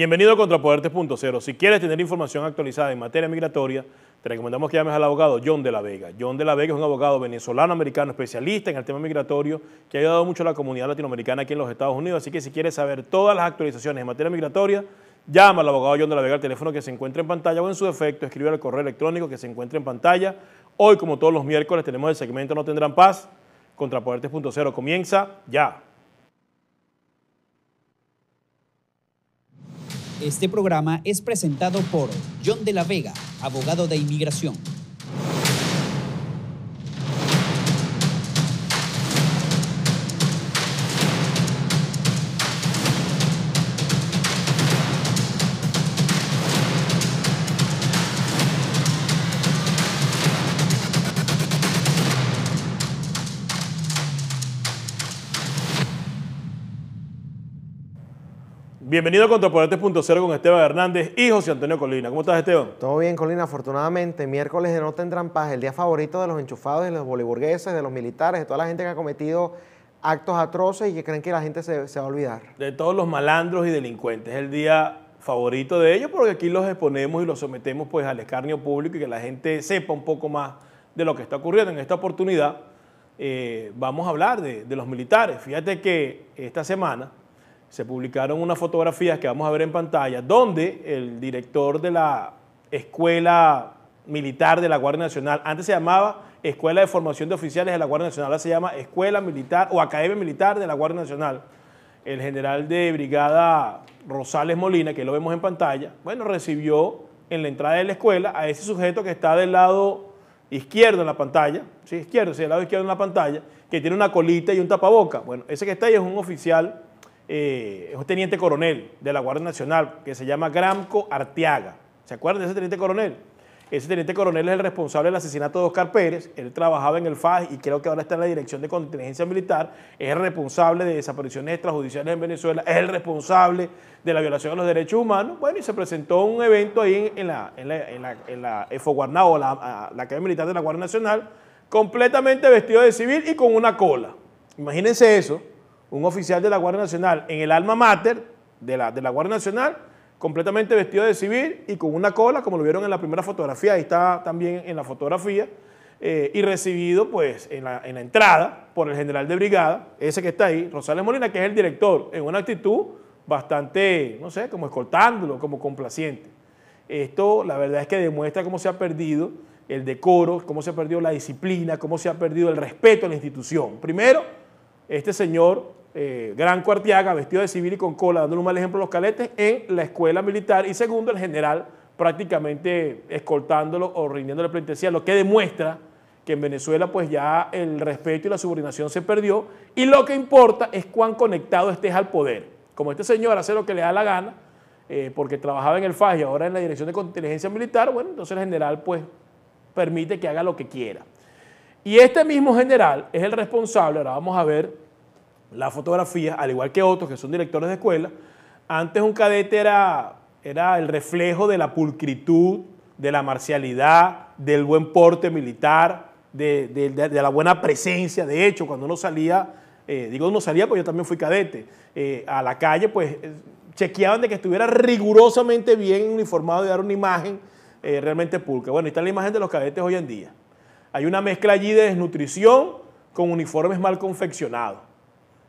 Bienvenido a Contrapoder Si quieres tener información actualizada en materia migratoria, te recomendamos que llames al abogado John de la Vega. John de la Vega es un abogado venezolano-americano especialista en el tema migratorio que ha ayudado mucho a la comunidad latinoamericana aquí en los Estados Unidos. Así que si quieres saber todas las actualizaciones en materia migratoria, llama al abogado John de la Vega al teléfono que se encuentra en pantalla o en su defecto, escribe al correo electrónico que se encuentra en pantalla. Hoy, como todos los miércoles, tenemos el segmento No Tendrán Paz. Contrapoder comienza ya. Este programa es presentado por John de la Vega, abogado de inmigración. Bienvenido a Contrapoder con Esteban Hernández y José Antonio Colina. ¿Cómo estás, Esteban? Todo bien, Colina. Afortunadamente, miércoles de No Tendrán Paz, el día favorito de los enchufados, de los boliburgueses, de los militares, de toda la gente que ha cometido actos atroces y que creen que la gente se, va a olvidar. De todos los malandros y delincuentes. es El día favorito de ellos porque aquí los exponemos y los sometemos pues al escarnio público y que la gente sepa un poco más de lo que está ocurriendo. En esta oportunidad eh, vamos a hablar de los militares. Fíjate que esta semana se publicaron unas fotografías que vamos a ver en pantalla, donde el director de la Escuela Militar de la Guardia Nacional, antes se llamaba Escuela de Formación de Oficiales de la Guardia Nacional, ahora se llama Escuela Militar o Academia Militar de la Guardia Nacional, el general de brigada Rosales Molina, que lo vemos en pantalla, bueno, recibió en la entrada de la escuela a ese sujeto que está del lado izquierdo en la pantalla, sí, izquierdo, sí, del lado izquierdo en la pantalla, que tiene una colita y un tapaboca. Bueno, ese que está ahí es un oficial eh, es un teniente coronel de la Guardia Nacional que se llama Gramco Arteaga. ¿Se acuerdan de ese teniente coronel? Ese teniente coronel es el responsable del asesinato de Oscar Pérez. Él trabajaba en el FAS y creo que ahora está en la Dirección de Contingencia Militar. Es el responsable de desapariciones extrajudiciales en Venezuela. Es el responsable de la violación de los derechos humanos. Bueno, y se presentó un evento ahí en la, en la, la Militar de la Guardia Nacional, completamente vestido de civil y con una cola. Imagínense eso un oficial de la Guardia Nacional en el alma mater de la, de la Guardia Nacional, completamente vestido de civil y con una cola, como lo vieron en la primera fotografía, ahí está también en la fotografía, eh, y recibido pues en la, en la, entrada por el general de brigada, ese que está ahí, Rosales Molina, que es el director, en una actitud bastante, no sé, como escoltándolo, como complaciente. Esto la verdad es que demuestra cómo se ha perdido el decoro, cómo se ha perdido la disciplina, cómo se ha perdido el respeto a la institución. Primero, este señor eh, Gran Cuartiaga, vestido de civil y con cola, dándole un mal ejemplo a los caletes, en la escuela militar. Y segundo, el general prácticamente escoltándolo o rindiéndole pleitesía, lo que demuestra que en Venezuela pues ya el respeto y la subordinación se perdió y lo que importa es cuán conectado estés al poder. Como este señor hace lo que le da la gana, eh, porque trabajaba en el FAS y ahora en la Dirección de contingencia Militar, bueno, entonces el general pues permite que haga lo que quiera. Y este mismo general es el responsable, ahora vamos a ver la fotografía, al igual que otros que son directores de escuela. Antes un cadete era, era el reflejo de la pulcritud, de la marcialidad, del buen porte militar, de, la buena presencia. De hecho, cuando uno salía, eh, digo uno salía porque yo también fui cadete, eh, a la calle, pues eh, chequeaban de que estuviera rigurosamente bien uniformado y dar una imagen realmente pulca. Bueno, y está la imagen de los cadetes hoy en día. Hay una mezcla allí de desnutrición con uniformes mal confeccionados.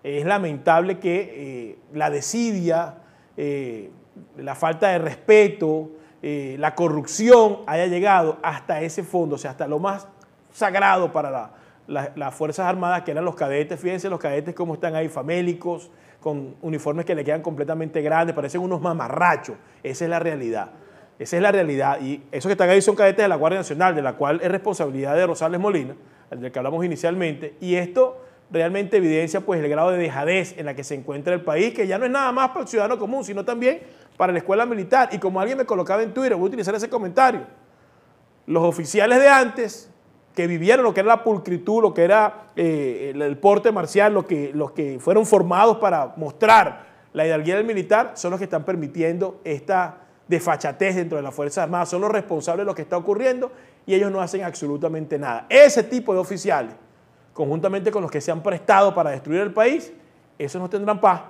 Es lamentable que eh, la desidia, eh, la falta de respeto, eh, la corrupción haya llegado hasta ese fondo, o sea, hasta lo más sagrado para las Fuerzas Armadas, que eran los cadetes. Fíjense los cadetes cómo están ahí, famélicos, con uniformes que le quedan completamente grandes, parecen unos mamarrachos. Esa es la realidad. Esa es la realidad. Y esos que están ahí son cadetes de la Guardia Nacional, de la cual es responsabilidad de Rosales Molina, del que hablamos inicialmente. Y esto realmente evidencia pues el grado de dejadez en la que se encuentra el país, que ya no es nada más para el ciudadano común, sino también para la escuela militar. Y como alguien me colocaba en Twitter, voy a utilizar ese comentario. Los oficiales de antes, que vivieron lo que era la pulcritud, lo que era eh, el, porte marcial, los que, los que fueron formados para mostrar la hidalguía del militar, son los que están permitiendo esta de fachatez dentro de las Fuerzas Armadas, son los responsables de lo que está ocurriendo y ellos no hacen absolutamente nada. Ese tipo de oficiales, conjuntamente con los que se han prestado para destruir el país, esos no tendrán paz,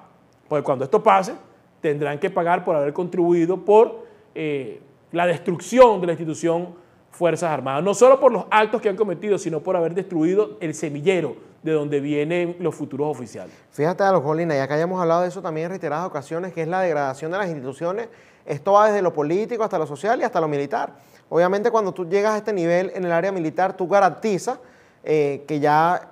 porque cuando esto pase, tendrán que pagar por haber contribuido por eh, la destrucción de la institución Fuerzas Armadas, no solo por los actos que han cometido, sino por haber destruido el semillero de donde vienen los futuros oficiales. Fíjate, Alojolina, ya que hayamos hablado de eso también en reiteradas ocasiones, que es la degradación de las instituciones esto va desde lo político hasta lo social y hasta lo militar. Obviamente cuando tú llegas a este nivel en el área militar, tú garantizas eh, que ya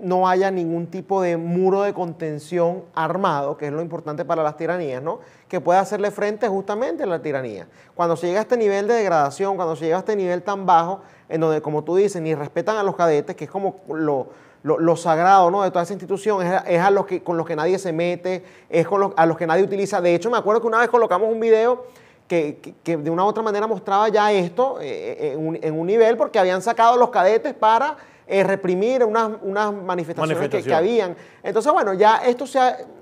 no haya ningún tipo de muro de contención armado, que es lo importante para las tiranías, ¿no? Que pueda hacerle frente justamente a la tiranía. Cuando se llega a este nivel de degradación, cuando se llega a este nivel tan bajo, en donde, como tú dices, ni respetan a los cadetes, que es como lo, lo, sagrado ¿no? de toda esa institución, es, a los que, con los que nadie se mete, es con los, a los que nadie utiliza. De hecho, me acuerdo que una vez colocamos un video que, de una u otra manera mostraba ya esto eh, eh, en, un, nivel, porque habían sacado los cadetes para eh, reprimir unas, manifestaciones que, habían. Entonces, bueno, ya esto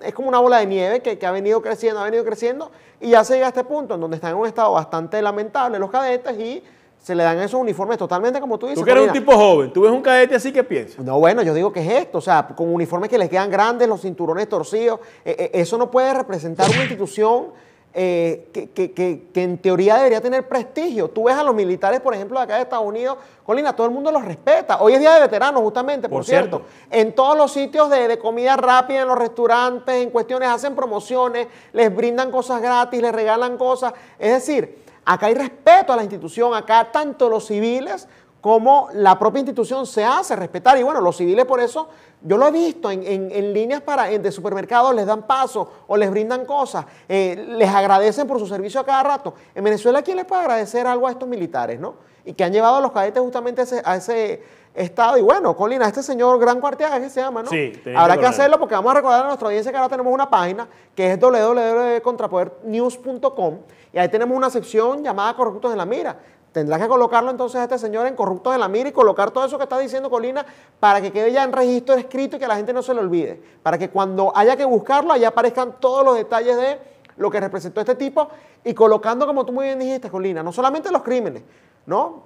es como una bola de nieve que, que ha venido creciendo, ha venido creciendo, y ya se llega a este punto en donde están en un estado bastante lamentable los cadetes y se le dan esos uniformes totalmente como tú dices. Tú que eres un tipo joven, tú ves un cadete así, que piensas? No, bueno, yo digo que es esto, o sea, con uniformes que les quedan grandes, los cinturones torcidos, eh, eh, eso no puede representar una institución eh, que, en teoría debería tener prestigio. Tú ves a los militares, por ejemplo, de acá de Estados Unidos, Colina, todo el mundo los respeta. Hoy es Día de Veteranos, justamente, por, cierto. En todos los sitios de, de, comida rápida, en los restaurantes, en cuestiones, hacen promociones, les brindan cosas gratis, les regalan cosas. Es decir, Acá hay respeto a la institución, acá tanto los civiles como la propia institución se hace respetar. Y bueno, los civiles por eso, yo lo he visto en, líneas para, de supermercados, les dan paso o les brindan cosas, eh, les agradecen por su servicio a cada rato. En Venezuela, ¿quién les puede agradecer algo a estos militares, no? Y que han llevado a los cadetes justamente a ese estado. Y bueno, Colina, este señor Gran Cuartiaje que se llama, ¿no? Sí, Habrá que, hacerlo porque vamos a recordar a nuestra audiencia que ahora tenemos una página que es www.contrapodernews.com y ahí tenemos una sección llamada Corruptos en la Mira. Tendrás que colocarlo entonces a este señor en Corruptos de la Mira y colocar todo eso que está diciendo Colina para que quede ya en registro escrito y que la gente no se le olvide. Para que cuando haya que buscarlo, allá aparezcan todos los detalles de lo que representó este tipo y colocando, como tú muy bien dijiste, Colina, no solamente los crímenes,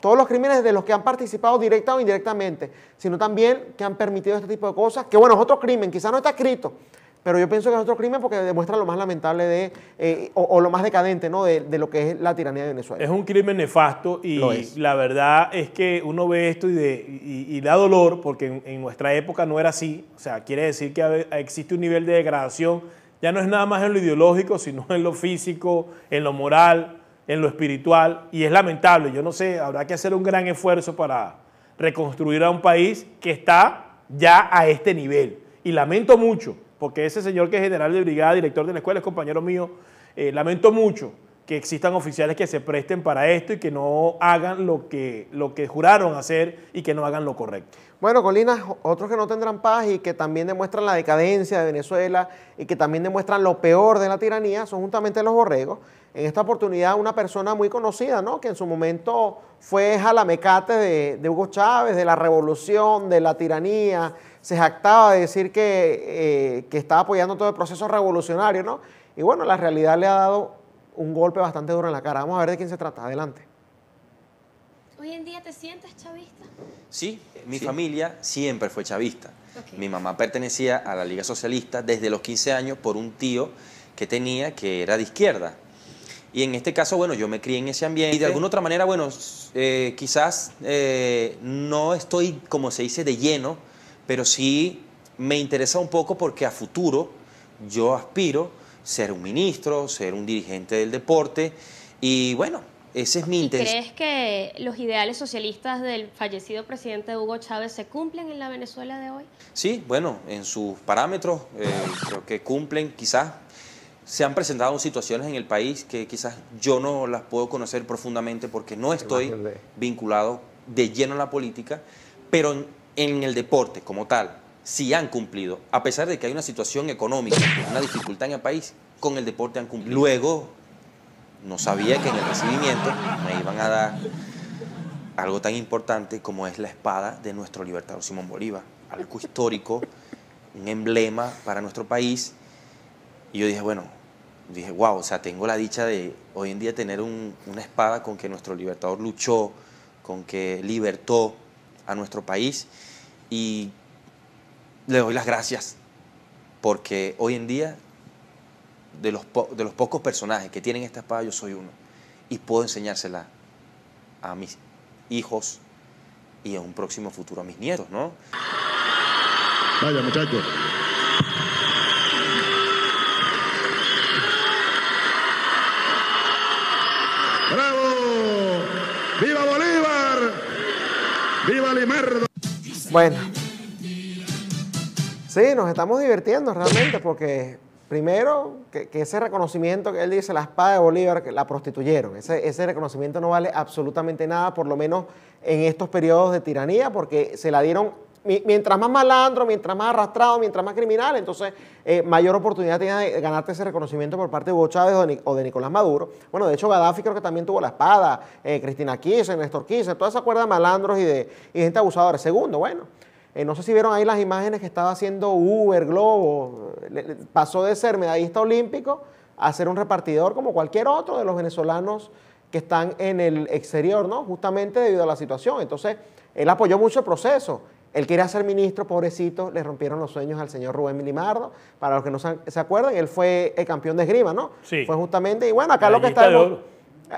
todos los crímenes de los que han participado directa o indirectamente, sino también que han permitido este tipo de cosas, que bueno, es otro crimen, quizás no está escrito, pero yo pienso que es otro crimen porque demuestra lo más lamentable de, eh, o, lo más decadente ¿no? De, lo que es la tiranía de Venezuela. Es un crimen nefasto y la verdad es que uno ve esto y, de, y, da dolor porque en, nuestra época no era así. O sea, quiere decir que existe un nivel de degradación, ya no es nada más en lo ideológico, sino en lo físico, en lo moral en lo espiritual y es lamentable. Yo no sé, habrá que hacer un gran esfuerzo para reconstruir a un país que está ya a este nivel. Y lamento mucho, porque ese señor que es general de brigada, director de la escuela, es compañero mío, eh, lamento mucho que existan oficiales que se presten para esto y que no hagan lo que, lo que juraron hacer y que no hagan lo correcto. Bueno, Colinas, otros que no tendrán paz y que también demuestran la decadencia de Venezuela y que también demuestran lo peor de la tiranía son justamente los borregos en esta oportunidad una persona muy conocida, ¿no? que en su momento fue jalamecate de, de Hugo Chávez, de la revolución, de la tiranía, se jactaba de decir que, eh, que, estaba apoyando todo el proceso revolucionario, ¿no? Y bueno, la realidad le ha dado un golpe bastante duro en la cara. Vamos a ver de quién se trata. Adelante. ¿Hoy en día te sientes chavista? Sí, mi familia siempre fue chavista. Mi mamá pertenecía a la Liga Socialista desde los 15 años por un tío que tenía que era de izquierda. Y en este caso, bueno, yo me crié en ese ambiente. Y de alguna otra manera, bueno, eh, quizás eh, no estoy, como se dice, de lleno, pero sí me interesa un poco porque a futuro yo aspiro ser un ministro, ser un dirigente del deporte. Y bueno, ese es mi interés. ¿Crees que los ideales socialistas del fallecido presidente Hugo Chávez se cumplen en la Venezuela de hoy? Sí, bueno, en sus parámetros eh, creo que cumplen quizás se han presentado situaciones en el país que quizás yo no las puedo conocer profundamente porque no estoy vinculado de lleno a la política, pero en, el deporte como tal, sí han cumplido, a pesar de que hay una situación económica, una dificultad en el país, con el deporte han cumplido. Luego, no sabía que en el recibimiento me iban a dar algo tan importante como es la espada de nuestro libertador Simón Bolívar, algo histórico, un emblema para nuestro país. Y yo dije, bueno, dije, wow, o sea, tengo la dicha de hoy en día tener una espada con que nuestro libertador luchó, con que libertó a nuestro país y le doy las gracias porque hoy en día de los, pocos personajes que tienen esta espada yo soy uno y puedo enseñársela a mis hijos y a un próximo futuro a mis nietos, ¿no? Vaya muchachos. Bueno. Sí, nos estamos divirtiendo realmente porque primero que, ese reconocimiento que él dice, la espada de Bolívar, que la prostituyeron. Ese, ese reconocimiento no vale absolutamente nada, por lo menos en estos periodos de tiranía, porque se la dieron mientras más malandro, mientras más arrastrado, mientras más criminal, entonces eh, mayor oportunidad tenía de ganarte ese reconocimiento por parte de Hugo Chávez o de, Nicolás Maduro. Bueno, de hecho Gaddafi creo que también tuvo la espada, eh, Cristina Kirchner, Néstor Kirchner, toda esa cuerda de malandros y de gente abusadora. Segundo, bueno, eh, no sé si vieron ahí las imágenes que estaba haciendo Uber, Globo, pasó de ser medallista olímpico a ser un repartidor como cualquier otro de los venezolanos que están en el exterior, ¿no? Justamente debido a la situación. Entonces, él apoyó mucho el proceso. Él quería ser ministro, pobrecito, le rompieron los sueños al señor Rubén Milimardo, Para los que no se acuerdan, él fue el campeón de esgrima, ¿no? Sí. Fue justamente, y bueno, acá lo que está... De oro.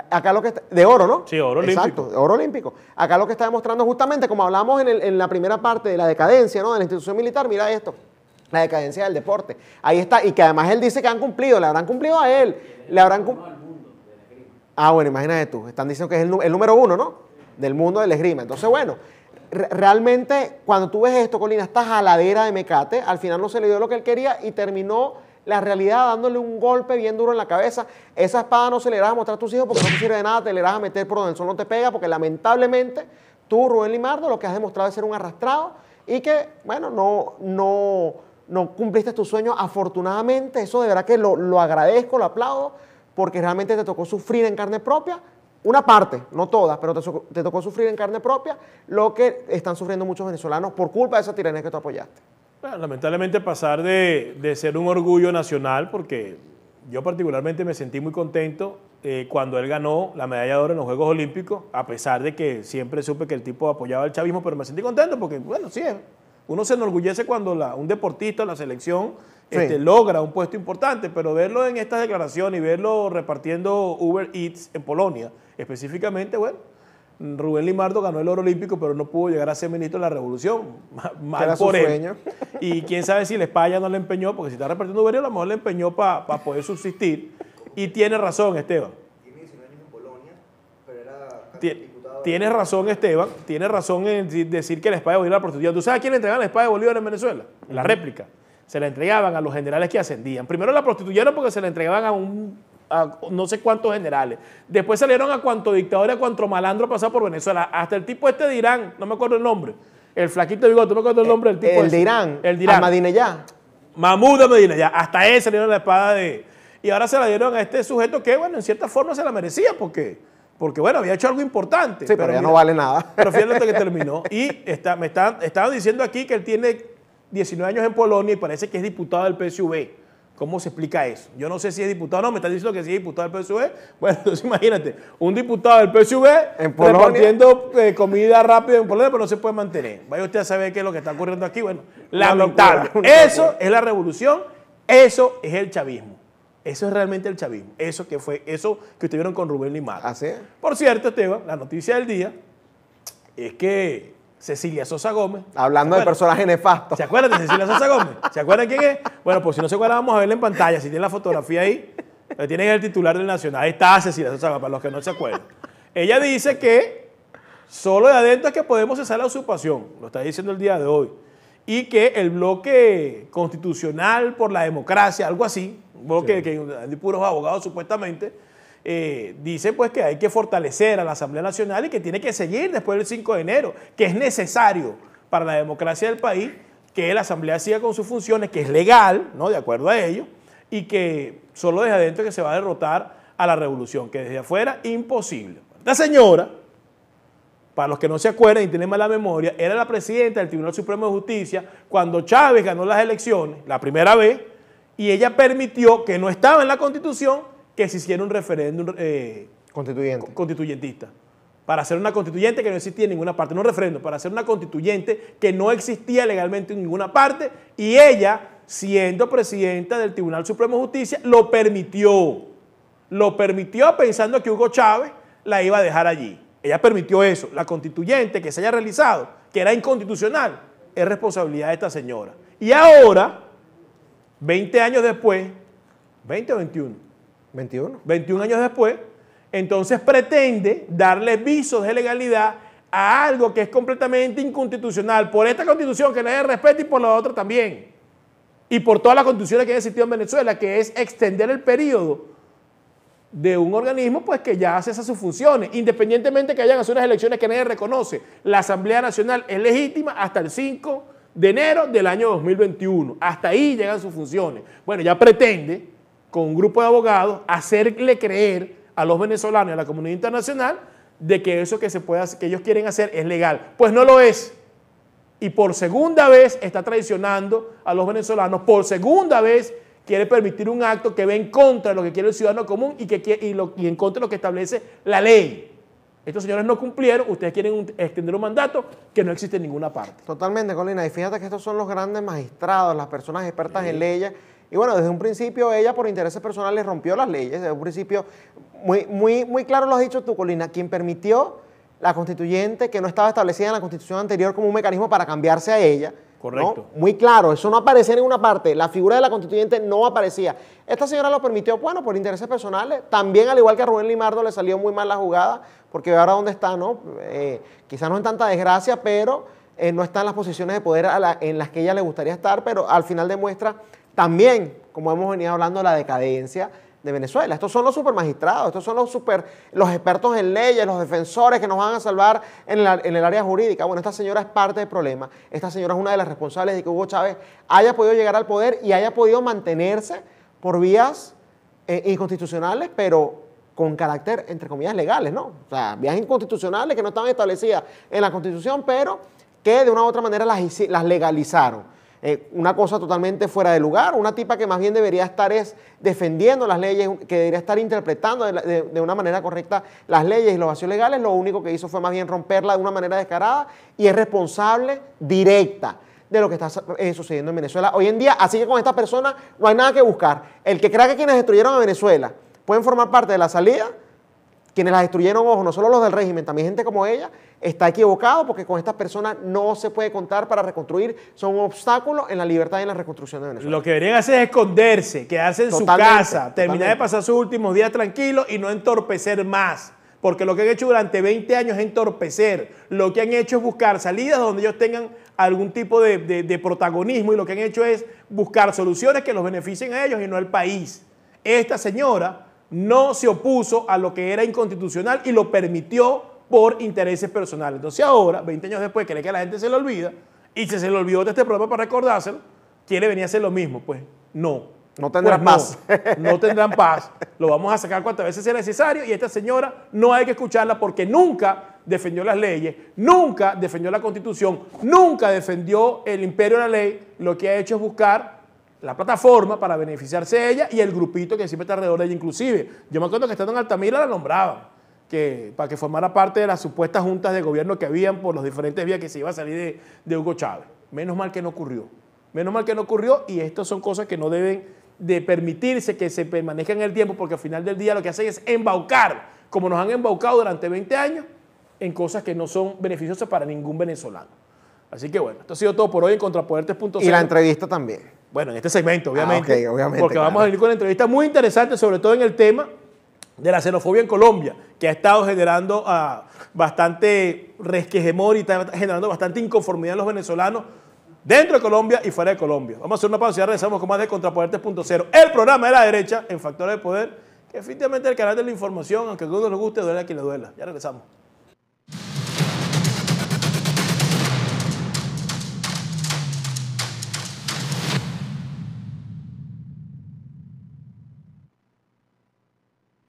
Acá lo que está, de oro, ¿no? Sí, oro olímpico. Exacto, oro olímpico. Acá lo que está demostrando justamente, como hablamos en, la primera parte de la decadencia, ¿no? De la institución militar, mira esto la decadencia del deporte. Ahí está, y que además él dice que han cumplido, le habrán cumplido a él, le habrán cumplido... Ah, bueno, imagínate tú, están diciendo que es el, el número uno, ¿no? Del mundo del esgrima. Entonces, bueno, realmente cuando tú ves esto, Colina, la jaladera de Mecate, al final no se le dio lo que él quería y terminó la realidad dándole un golpe bien duro en la cabeza. Esa espada no se le irás a mostrar a tus hijos porque no te sirve de nada, te le irás a meter por donde el sol no te pega porque lamentablemente tú, Rubén Limardo, lo que has demostrado es ser un arrastrado y que, bueno, no, no, no cumpliste tu sueño. Afortunadamente, eso de verdad que lo, lo agradezco, lo aplaudo porque realmente te tocó sufrir en carne propia una parte, no todas, pero te, tocó sufrir en carne propia lo que están sufriendo muchos venezolanos por culpa de esa tiranía que tú apoyaste. lamentablemente pasar de, ser un orgullo nacional, porque yo particularmente me sentí muy contento eh, cuando él ganó la medalla de oro en los Juegos Olímpicos, a pesar de que siempre supe que el tipo apoyaba el chavismo, pero me sentí contento porque, bueno, sí, es uno se enorgullece cuando un deportista, la selección, este, logra un puesto importante, pero verlo en esta declaración y verlo repartiendo Uber Eats en Polonia, específicamente, bueno, Rubén Limardo ganó el oro olímpico, pero no pudo llegar a ser ministro de la Revolución. Mal por su Y quién sabe si la España no le empeñó, porque si está repartiendo Uber, a lo mejor le empeñó para poder subsistir. Y tiene razón, Esteban. Tiene en Polonia, pero era... Tienes razón, Esteban, tienes razón en decir que la espada de Bolívar la prostituía. ¿Tú sabes quién le entregaban la espada de Bolívar en Venezuela? La réplica. Se la entregaban a los generales que ascendían. Primero la prostituyeron porque se la entregaban a un no sé cuántos generales. Después salieron a cuanto dictador, a cuanto malandro pasaba por Venezuela. Hasta el tipo este de Irán, no me acuerdo el nombre. El flaquito de bigote, no me acuerdo el eh, nombre del tipo. El de Irán. El de Irán. Mamudo Medina ya. Hasta él salieron la espada de... Y ahora se la dieron a este sujeto que, bueno, en cierta forma se la merecía porque porque bueno, había hecho algo importante. pero, ya no vale nada. Pero fíjate que terminó. Y está, me están, estaban diciendo aquí que él tiene 19 años en Polonia y parece que es diputado del PSV. ¿Cómo se explica eso? Yo no sé si es diputado o no, me están diciendo que sí es diputado del PSUV. Bueno, entonces imagínate, un diputado del PSV ¿En repartiendo eh, comida rápida en Polonia, pero no se puede mantener. Vaya usted a saber qué es lo que está ocurriendo aquí. Bueno, lamentable. Eso es la revolución, eso es el chavismo. Eso es realmente el chavismo. Eso que fue, eso que tuvieron con Rubén Limar. ¿Así? Ah, por cierto, Esteban, la noticia del día es que Cecilia Sosa Gómez. Hablando de personaje nefasto. ¿Se acuerdan de Cecilia Sosa Gómez? ¿Se acuerdan quién es? Bueno, pues si no se acuerdan, vamos a verla en pantalla. Si tienen la fotografía ahí, la tienen el titular del Nacional. Ahí está Cecilia Sosa Gómez, para los que no se acuerdan. Ella dice que solo de adentro es que podemos cesar la usurpación. Lo está diciendo el día de hoy. Y que el bloque constitucional por la democracia, algo así, porque que, puros abogados supuestamente, eh, dice pues que hay que fortalecer a la Asamblea Nacional y que tiene que seguir después del 5 de enero, que es necesario para la democracia del país que la Asamblea siga con sus funciones, que es legal, ¿no? De acuerdo a ello, y que solo desde adentro que se va a derrotar a la revolución, que desde afuera imposible. La señora, para los que no se acuerdan y tienen mala memoria, era la presidenta del Tribunal Supremo de Justicia cuando Chávez ganó las elecciones, la primera vez, y ella permitió, que no estaba en la constitución, que se hiciera un referéndum eh, Constituyente. constituyentista. Para hacer una constituyente que no existía en ninguna parte, no un referéndum, para hacer una constituyente que no existía legalmente en ninguna parte y ella, siendo presidenta del Tribunal Supremo de Justicia, lo permitió. Lo permitió pensando que Hugo Chávez la iba a dejar allí. Ella permitió eso. La constituyente que se haya realizado, que era inconstitucional, es responsabilidad de esta señora. Y ahora 20 años después, 20 o 21. 21. 21 años después, entonces pretende darle visos de legalidad a algo que es completamente inconstitucional por esta constitución que nadie respeta y por la otra también. Y por todas las constituciones que han existido en Venezuela, que es extender el periodo de un organismo pues que ya hace esas sus funciones, independientemente que hayan hecho unas elecciones que nadie reconoce. La Asamblea Nacional es legítima hasta el 5 de enero del año 2021. Hasta ahí llegan sus funciones. Bueno, ya pretende, con un grupo de abogados, hacerle creer a los venezolanos y a la comunidad internacional de que eso que, se puede que ellos quieren hacer es legal. Pues no lo es. Y por segunda vez está traicionando a los venezolanos. Por segunda vez quiere permitir un acto que va en contra de lo que quiere el ciudadano común y, que, y en contra de lo que establece la ley. Estos señores no cumplieron, ustedes quieren extender un mandato que no existe en ninguna parte. Totalmente, Colina. Y fíjate que estos son los grandes magistrados, las personas expertas en leyes. Y bueno, desde un principio ella por intereses personales rompió las leyes. Desde un principio, muy, muy, muy claro lo has dicho tú, Colina, quien permitió la constituyente que no estaba establecida en la constitución anterior como un mecanismo para cambiarse a ella Correcto. Muy claro, eso no aparecía en ninguna parte. La figura de la constituyente no aparecía. Esta señora lo permitió, bueno, por intereses personales. También, al igual que a Rubén Limardo, le salió muy mal la jugada, porque ahora dónde está, ¿no? Eh, quizás no en tanta desgracia, pero eh, no está en las posiciones de poder en las que ella le gustaría estar, pero al final demuestra también, como hemos venido hablando, la decadencia de Venezuela. Estos son los supermagistrados, estos son los super, los expertos en leyes, los defensores que nos van a salvar en, el área jurídica. Bueno, esta señora es parte del problema. Esta señora es una de las responsables de que Hugo Chávez haya podido llegar al poder y haya podido mantenerse por vías eh, inconstitucionales, pero con carácter, entre comillas, legales, ¿no? O sea, vías inconstitucionales que no estaban establecidas en la Constitución, pero que de una u otra manera las, las legalizaron. Eh, una cosa totalmente fuera de lugar, una tipa que más bien debería estar es defendiendo las leyes, que debería estar interpretando de, una manera correcta las leyes y los vacíos legales, lo único que hizo fue más bien romperla de una manera descarada y es responsable directa de lo que está eh, sucediendo en Venezuela hoy en día. Así que con esta persona no hay nada que buscar. El que crea que quienes destruyeron a Venezuela pueden formar parte de la salida, quienes la destruyeron, ojo, no solo los del régimen, también gente como ella, está equivocado porque con estas personas no se puede contar para reconstruir, son un obstáculo en la libertad y en la reconstrucción de Venezuela. Lo que deberían hacer es esconderse, quedarse en su casa, terminar de pasar sus últimos días tranquilos y no entorpecer más. Porque lo que han hecho durante 20 años es entorpecer. Lo que han hecho es buscar salidas donde ellos tengan algún tipo de protagonismo y lo que han hecho es buscar soluciones que los beneficien a ellos y no al país. Esta señora no se opuso a lo que era inconstitucional y lo permitió por intereses personales. Entonces ahora, 20 años después, cree que la gente se le olvida y se le olvidó de este problema para recordárselo, quiere venir a hacer lo mismo. Pues no. No tendrán pues, paz. No, no, tendrán paz. Lo vamos a sacar cuantas veces sea necesario y esta señora no hay que escucharla porque nunca defendió las leyes, nunca defendió la constitución, nunca defendió el imperio de la ley. Lo que ha hecho es buscar la plataforma para beneficiarse ella y el grupito que siempre está alrededor de ella inclusive. Yo me acuerdo que estando en Altamira la nombraban que, para que formara parte de las supuestas juntas de gobierno que habían por los diferentes vías que se iba a salir de, Hugo Chávez. Menos mal que no ocurrió. Menos mal que no ocurrió y estas son cosas que no deben de permitirse que se permanezcan en el tiempo porque al final del día lo que hacen es embaucar, como nos han embaucado durante 20 años, en cosas que no son beneficiosas para ningún venezolano. Así que bueno, esto ha sido todo por hoy en contrapoder Y la entrevista también. Bueno, en este segmento, obviamente. Ah, obviamente porque vamos a venir con una entrevista muy interesante, sobre todo en el tema de la xenofobia en Colombia, que ha estado generando ah, bastante resquejemor y está generando bastante inconformidad en los venezolanos dentro de Colombia y fuera de Colombia. Vamos a hacer una pausa y ya regresamos con más de Contrapoder El programa de la derecha en Factores de Poder, que es el canal de la información, aunque a algunos les guste, duele a quien le duela. Ya regresamos.